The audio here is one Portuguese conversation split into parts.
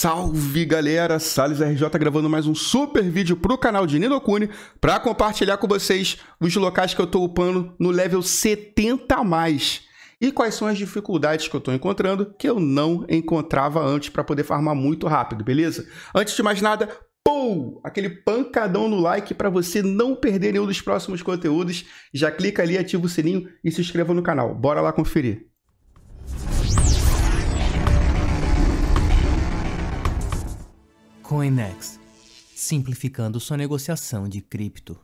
Salve galera, Sales RJ gravando mais um super vídeo pro canal de Ninokuni para compartilhar com vocês os locais que eu tô upando no level 70 a mais. E quais são as dificuldades que eu tô encontrando que eu não encontrava antes para poder farmar muito rápido, beleza? Antes de mais nada, Pou! Aquele pancadão no like para você não perder nenhum dos próximos conteúdos. Já clica ali, ativa o sininho e se inscreva no canal. Bora lá conferir. CoinEx simplificando sua negociação de cripto.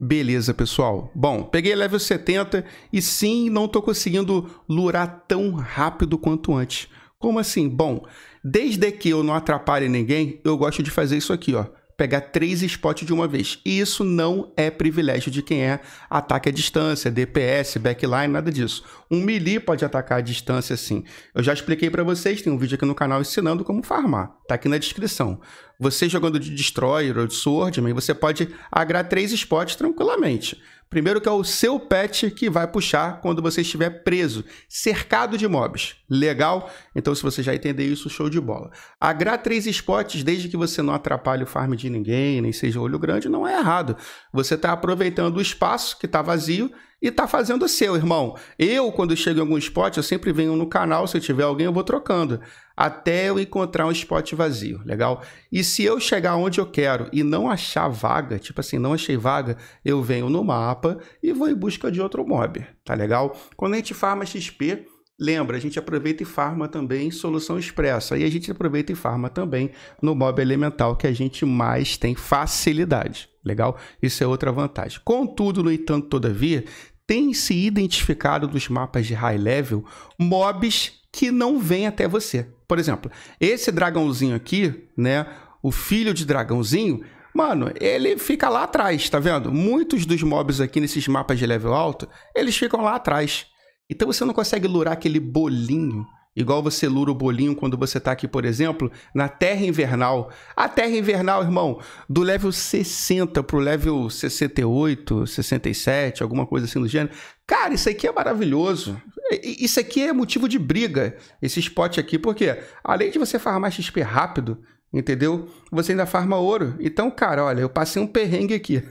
Beleza, pessoal. Bom, peguei level 70 e sim, não estou conseguindo lurar tão rápido quanto antes. Como assim? Bom, desde que eu não atrapalhe ninguém, eu gosto de fazer isso aqui, ó pegar três spots de uma vez. E isso não é privilégio de quem é ataque à distância, DPS, backline, nada disso. Um melee pode atacar à distância sim. Eu já expliquei para vocês, tem um vídeo aqui no canal ensinando como farmar. Tá aqui na descrição você jogando de Destroyer ou de Swordman, você pode agrar três spots tranquilamente. Primeiro que é o seu pet que vai puxar quando você estiver preso, cercado de mobs. Legal? Então se você já entender isso, show de bola. Agrar três spots, desde que você não atrapalhe o farm de ninguém, nem seja olho grande, não é errado. Você está aproveitando o espaço que está vazio e está fazendo o seu, irmão. Eu, quando chego em algum spot, eu sempre venho no canal, se eu tiver alguém, eu vou trocando até eu encontrar um spot vazio, legal? E se eu chegar onde eu quero e não achar vaga, tipo assim, não achei vaga, eu venho no mapa e vou em busca de outro mob, tá legal? Quando a gente farma XP, lembra, a gente aproveita e farma também solução expressa, e a gente aproveita e farma também no mob elemental que a gente mais tem facilidade, legal? Isso é outra vantagem. Contudo, no entanto, todavia, tem se identificado nos mapas de high level mobs que não vêm até você. Por exemplo, esse dragãozinho aqui, né? O filho de dragãozinho, mano, ele fica lá atrás, tá vendo? Muitos dos mobs aqui nesses mapas de level alto, eles ficam lá atrás. Então você não consegue lurar aquele bolinho Igual você lura o bolinho quando você tá aqui, por exemplo, na Terra Invernal. A Terra Invernal, irmão, do level 60 pro level 68, 67, alguma coisa assim do gênero. Cara, isso aqui é maravilhoso. Isso aqui é motivo de briga, esse spot aqui, porque além de você farmar XP rápido, entendeu? Você ainda farma ouro. Então, cara, olha, eu passei um perrengue aqui.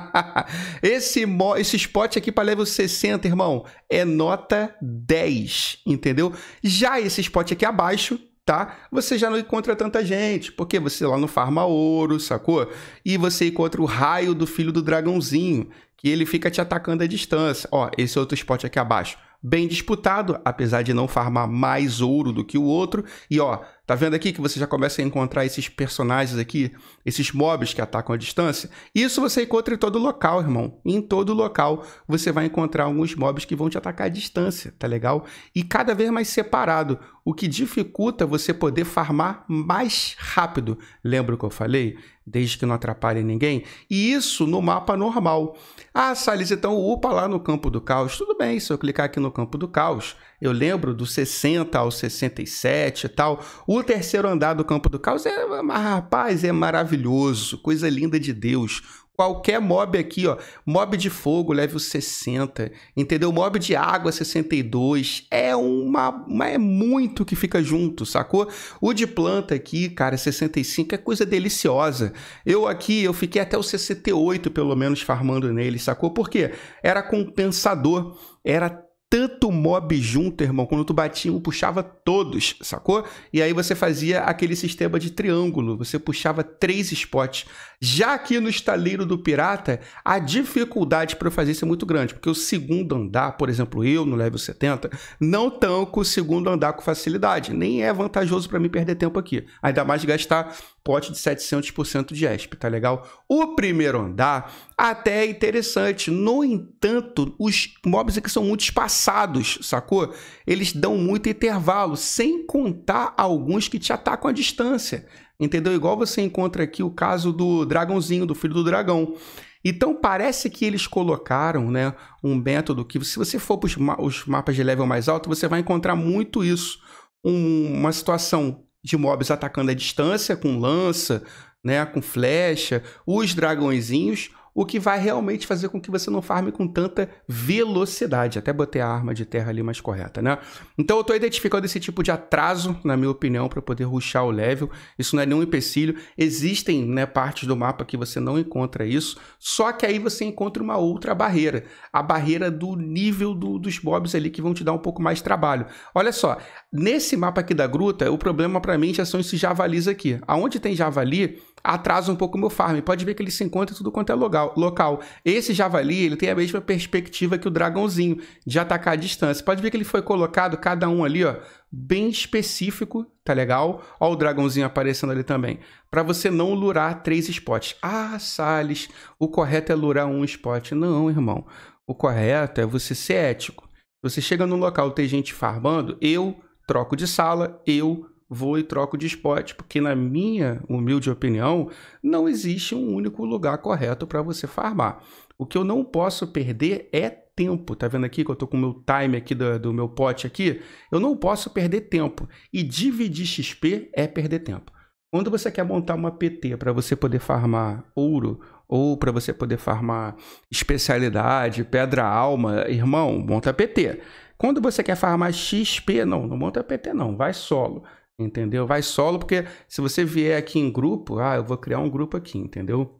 esse, esse spot aqui para level 60, irmão, é nota 10, entendeu? Já esse spot aqui abaixo, tá? Você já não encontra tanta gente, porque você lá não farma ouro, sacou? E você encontra o raio do filho do dragãozinho, que ele fica te atacando à distância. Ó, esse outro spot aqui abaixo, bem disputado, apesar de não farmar mais ouro do que o outro. E ó, Tá vendo aqui que você já começa a encontrar esses personagens aqui, esses mobs que atacam à distância? Isso você encontra em todo local, irmão. Em todo local você vai encontrar alguns mobs que vão te atacar à distância, tá legal? E cada vez mais separado, o que dificulta você poder farmar mais rápido. Lembra o que eu falei? Desde que não atrapalhe ninguém. E isso no mapa normal. Ah, Salles, então upa lá no campo do caos. Tudo bem, se eu clicar aqui no campo do caos, eu lembro, dos 60 aos 67 e tal. O terceiro andar do Campo do Caos é, rapaz, é maravilhoso, coisa linda de Deus. Qualquer mob aqui, ó, mob de fogo, level 60, entendeu? Mob de água, 62. É uma, é muito que fica junto, sacou? O de planta aqui, cara, 65 é coisa deliciosa. Eu aqui, eu fiquei até o 68, pelo menos, farmando nele, sacou? Porque era compensador, era tanto mob junto, irmão. Quando tu batia um, puxava todos, sacou? E aí você fazia aquele sistema de triângulo. Você puxava três spots. Já aqui no estaleiro do pirata, a dificuldade para fazer isso é muito grande. Porque o segundo andar, por exemplo, eu no level 70, não tanco o segundo andar com facilidade. Nem é vantajoso para mim perder tempo aqui. Ainda mais gastar pote de 700% de ESP, tá legal? O primeiro andar até é interessante, no entanto, os mobs aqui são muito espaçados, sacou? Eles dão muito intervalo, sem contar alguns que te atacam à distância, entendeu? Igual você encontra aqui o caso do dragãozinho, do filho do dragão. Então parece que eles colocaram né, um método que, se você for para os mapas de level mais alto, você vai encontrar muito isso. Um, uma situação de mobs atacando à distância, com lança, né, com flecha, os dragõezinhos, o que vai realmente fazer com que você não farme com tanta velocidade. Até botei a arma de terra ali mais correta, né? Então eu estou identificando esse tipo de atraso, na minha opinião, para poder ruxar o level. Isso não é nenhum empecilho. Existem né, partes do mapa que você não encontra isso, só que aí você encontra uma outra barreira. A barreira do nível do, dos mobs ali que vão te dar um pouco mais de trabalho. Olha só, Nesse mapa aqui da gruta, o problema para mim já são esses javalis aqui. Aonde tem javali, atrasa um pouco o meu farm. Pode ver que ele se encontra em tudo quanto é local. Esse javali, ele tem a mesma perspectiva que o dragãozinho, de atacar a distância. Pode ver que ele foi colocado, cada um ali, ó, bem específico, tá legal? Ó o dragãozinho aparecendo ali também. Para você não lurar três spots. Ah, Salles, o correto é lurar um spot. Não, irmão. O correto é você ser ético. Você chega num local, tem gente farmando, eu troco de sala, eu vou e troco de esporte, porque na minha humilde opinião, não existe um único lugar correto para você farmar. O que eu não posso perder é tempo. Tá vendo aqui que eu tô com o meu time aqui do, do meu pote aqui? Eu não posso perder tempo. E dividir XP é perder tempo. Quando você quer montar uma PT para você poder farmar ouro ou para você poder farmar especialidade, pedra alma, irmão, monta PT. Quando você quer farmar XP, não, não monta PT não, vai solo. Entendeu? Vai solo, porque se você vier aqui em grupo, ah, eu vou criar um grupo aqui, entendeu?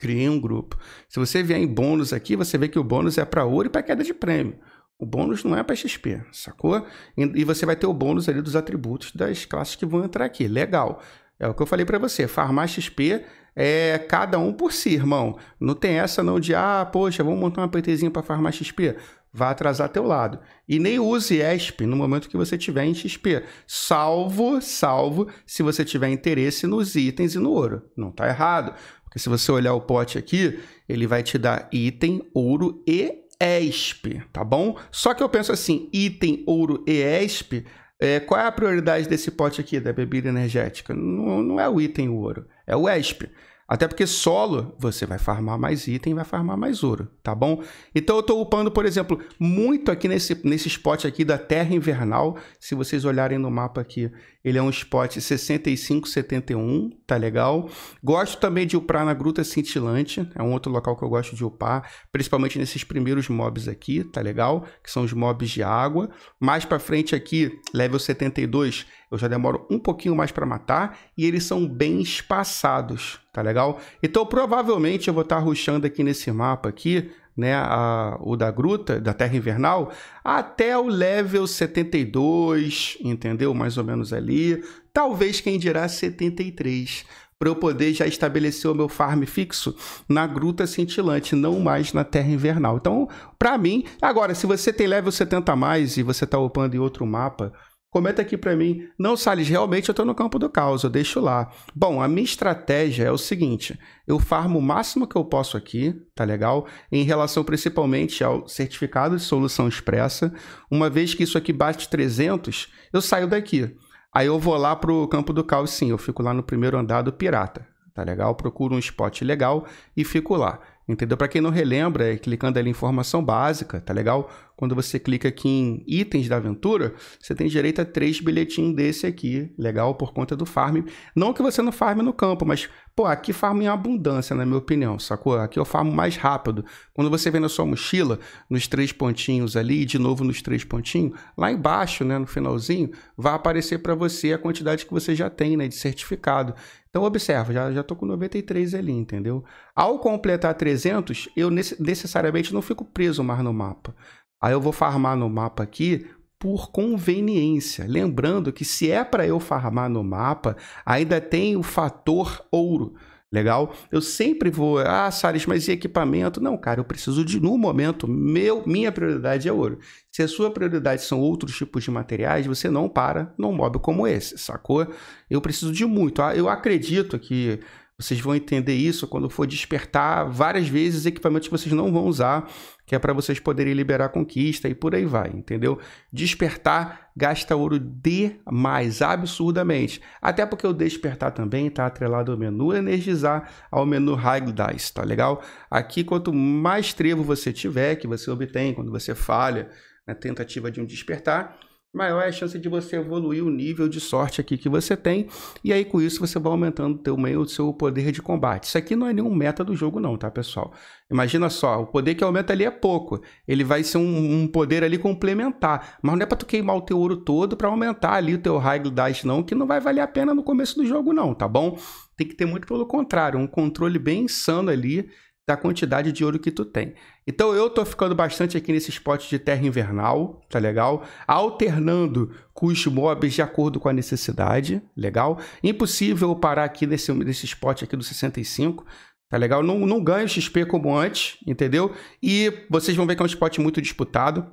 Criei um grupo. Se você vier em bônus aqui, você vê que o bônus é para ouro e para queda de prêmio. O bônus não é para XP, sacou? E você vai ter o bônus ali dos atributos das classes que vão entrar aqui. Legal. É o que eu falei para você, farmar XP é cada um por si, irmão. Não tem essa não de, ah, poxa, vamos montar uma PTzinha para farmar XP vai atrasar teu lado. E nem use ESP no momento que você tiver em XP, salvo, salvo se você tiver interesse nos itens e no ouro. Não está errado, porque se você olhar o pote aqui, ele vai te dar item, ouro e ESP, tá bom? Só que eu penso assim, item, ouro e ESP, é, qual é a prioridade desse pote aqui da bebida energética? Não, não é o item o ouro, é o ESP. Até porque solo você vai farmar mais item, vai farmar mais ouro, tá bom? Então eu estou upando, por exemplo, muito aqui nesse, nesse spot aqui da Terra Invernal. Se vocês olharem no mapa aqui, ele é um spot 65-71, tá legal? Gosto também de upar na Gruta Cintilante, é um outro local que eu gosto de upar, principalmente nesses primeiros mobs aqui, tá legal? Que são os mobs de água. Mais para frente aqui, level 72, eu já demoro um pouquinho mais para matar e eles são bem espaçados, tá legal? Então provavelmente eu vou estar tá ruxando aqui nesse mapa aqui, né, a, o da gruta, da Terra Invernal, até o level 72, entendeu? Mais ou menos ali, talvez quem dirá 73, para eu poder já estabelecer o meu farm fixo na Gruta Cintilante, não mais na Terra Invernal. Então, para mim, agora, se você tem level 70 a mais e você está upando em outro mapa, Comenta aqui para mim, não Sales, realmente eu estou no campo do caos, eu deixo lá. Bom, a minha estratégia é o seguinte, eu farmo o máximo que eu posso aqui, tá legal? Em relação principalmente ao certificado de solução expressa, uma vez que isso aqui bate 300, eu saio daqui. Aí eu vou lá pro campo do caos sim, eu fico lá no primeiro andar do pirata, tá legal? Procuro um spot legal e fico lá. Entendeu? Para quem não relembra, é clicando ali em informação básica, tá legal? Quando você clica aqui em itens da aventura, você tem direito a três bilhetinhos desse aqui. Legal, por conta do farm. Não que você não farme no campo, mas, pô, aqui farmo em abundância, na minha opinião, sacou? Aqui eu farmo mais rápido. Quando você vem na sua mochila, nos três pontinhos ali, e de novo nos três pontinhos, lá embaixo, né, no finalzinho, vai aparecer para você a quantidade que você já tem, né, de certificado. Então, observa, já, já tô com 93 ali, entendeu? Ao completar 300, eu necessariamente não fico preso mais no mapa. Aí eu vou farmar no mapa aqui por conveniência. Lembrando que se é para eu farmar no mapa, ainda tem o fator ouro. Legal? Eu sempre vou, ah, Salles, mas e equipamento? Não, cara, eu preciso de, no momento, meu, minha prioridade é ouro. Se a sua prioridade são outros tipos de materiais, você não para num mob como esse, sacou? Eu preciso de muito. Ah, eu acredito que vocês vão entender isso quando for despertar várias vezes equipamentos que vocês não vão usar, que é para vocês poderem liberar conquista e por aí vai, entendeu? Despertar gasta ouro demais, absurdamente. Até porque o despertar também está atrelado ao menu energizar, ao menu high dice, tá legal? Aqui, quanto mais trevo você tiver, que você obtém quando você falha na tentativa de um despertar, maior é a chance de você evoluir o nível de sorte aqui que você tem, e aí com isso você vai aumentando o teu meio, o seu poder de combate. Isso aqui não é nenhum meta do jogo não, tá, pessoal? Imagina só, o poder que aumenta ali é pouco, ele vai ser um, um poder ali complementar, mas não é para tu queimar o teu ouro todo para aumentar ali o teu high dash não, que não vai valer a pena no começo do jogo não, tá bom? Tem que ter muito pelo contrário, um controle bem insano ali da quantidade de ouro que tu tem. Então eu tô ficando bastante aqui nesse spot de terra invernal, tá legal? Alternando com os mobs de acordo com a necessidade, legal? Impossível parar aqui nesse, nesse spot aqui do 65, Tá legal? Não, não ganho XP como antes, entendeu? E vocês vão ver que é um spot muito disputado.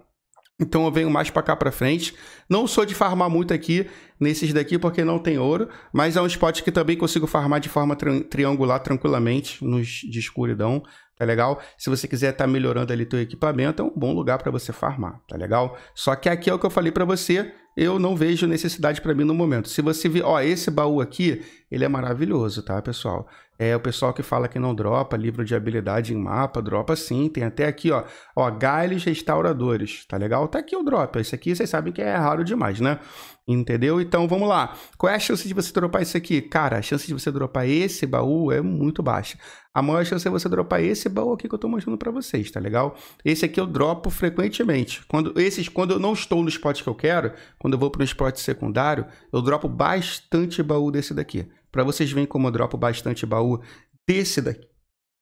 Então eu venho mais para cá para frente. Não sou de farmar muito aqui nesses daqui porque não tem ouro, mas é um spot que também consigo farmar de forma tri triangular tranquilamente nos de escuridão, tá legal? Se você quiser estar tá melhorando ali teu equipamento, é um bom lugar para você farmar, tá legal? Só que aqui é o que eu falei para você, eu não vejo necessidade para mim no momento. Se você vir, ó, esse baú aqui, ele é maravilhoso, tá, pessoal? É o pessoal que fala que não dropa, livro de habilidade em mapa, dropa sim. Tem até aqui, ó, ó, Gailes Restauradores, tá legal? Tá aqui o drop. Esse aqui vocês sabem que é raro demais, né? Entendeu? Então vamos lá. Qual é a chance de você dropar isso aqui? Cara, a chance de você dropar esse baú é muito baixa. A maior chance é você dropar esse baú aqui que eu tô mostrando para vocês, tá legal? Esse aqui eu dropo frequentemente. Quando esses, quando eu não estou no spot que eu quero, quando eu vou para um spot secundário, eu dropo bastante baú desse daqui para vocês verem como eu dropo bastante baú desse daqui,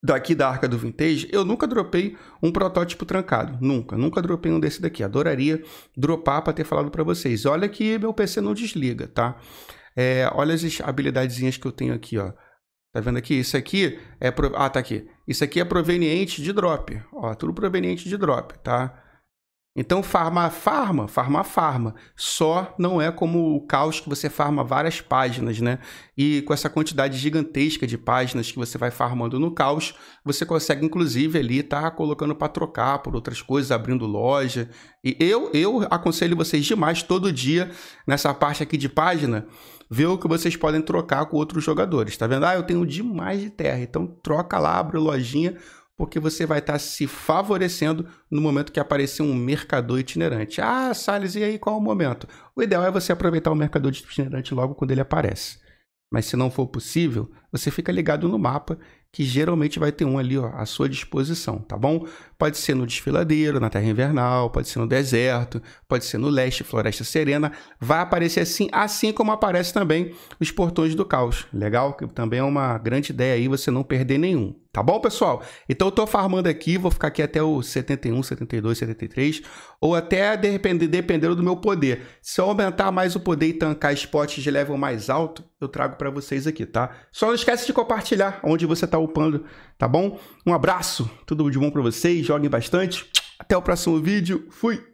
daqui da Arca do Vintage, eu nunca dropei um protótipo trancado, nunca, nunca dropei um desse daqui. Adoraria dropar para ter falado para vocês. Olha que meu PC não desliga, tá? É, olha as habilidadezinhas que eu tenho aqui, ó. Tá vendo aqui? Isso aqui é pro... ah, tá aqui. Isso aqui é proveniente de drop, ó, tudo proveniente de drop, tá? Então, farma, farma, farma, farma. Só não é como o caos que você farma várias páginas, né? E com essa quantidade gigantesca de páginas que você vai farmando no caos, você consegue, inclusive, ali estar tá colocando para trocar por outras coisas, abrindo loja. E eu, eu aconselho vocês demais, todo dia, nessa parte aqui de página, ver o que vocês podem trocar com outros jogadores, tá vendo? Ah, eu tenho demais de terra, então troca lá, abre lojinha, porque você vai estar tá se favorecendo no momento que aparecer um mercador itinerante. Ah, Salles, e aí qual é o momento? O ideal é você aproveitar o mercador itinerante logo quando ele aparece. Mas se não for possível, você fica ligado no mapa, que geralmente vai ter um ali ó, à sua disposição, tá bom? Pode ser no desfiladeiro, na terra invernal, pode ser no deserto, pode ser no leste, floresta serena. Vai aparecer assim, assim como aparece também os portões do caos. Legal? Que também é uma grande ideia aí você não perder nenhum. Tá bom, pessoal? Então eu tô farmando aqui, vou ficar aqui até o 71, 72, 73, ou até repente dependendo do meu poder. Se eu aumentar mais o poder e tancar spots de level mais alto, eu trago para vocês aqui, tá? Só não esquece de compartilhar onde você tá upando, tá bom? Um abraço, tudo de bom para vocês, joguem bastante. Até o próximo vídeo, fui!